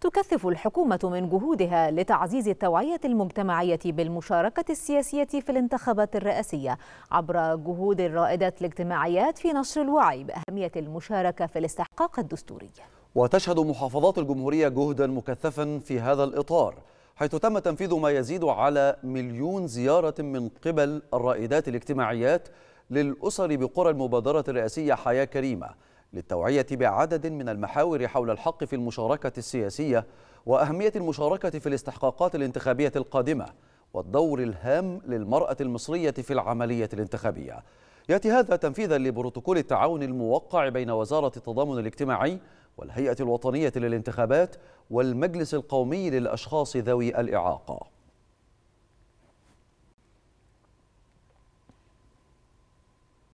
تكثف الحكومة من جهودها لتعزيز التوعية المجتمعية بالمشاركة السياسية في الانتخابات الرئاسية عبر جهود الرائدات الاجتماعيات في نشر الوعي بأهمية المشاركة في الاستحقاق الدستوري وتشهد محافظات الجمهورية جهدا مكثفا في هذا الإطار حيث تم تنفيذ ما يزيد على مليون زيارة من قبل الرائدات الاجتماعيات للأسر بقرى المبادرة الرئاسية حياة كريمة للتوعية بعدد من المحاور حول الحق في المشاركة السياسية وأهمية المشاركة في الاستحقاقات الانتخابية القادمة والدور الهام للمرأة المصرية في العملية الانتخابية يأتي هذا تنفيذا لبروتوكول التعاون الموقع بين وزارة التضامن الاجتماعي والهيئة الوطنية للانتخابات والمجلس القومي للأشخاص ذوي الإعاقة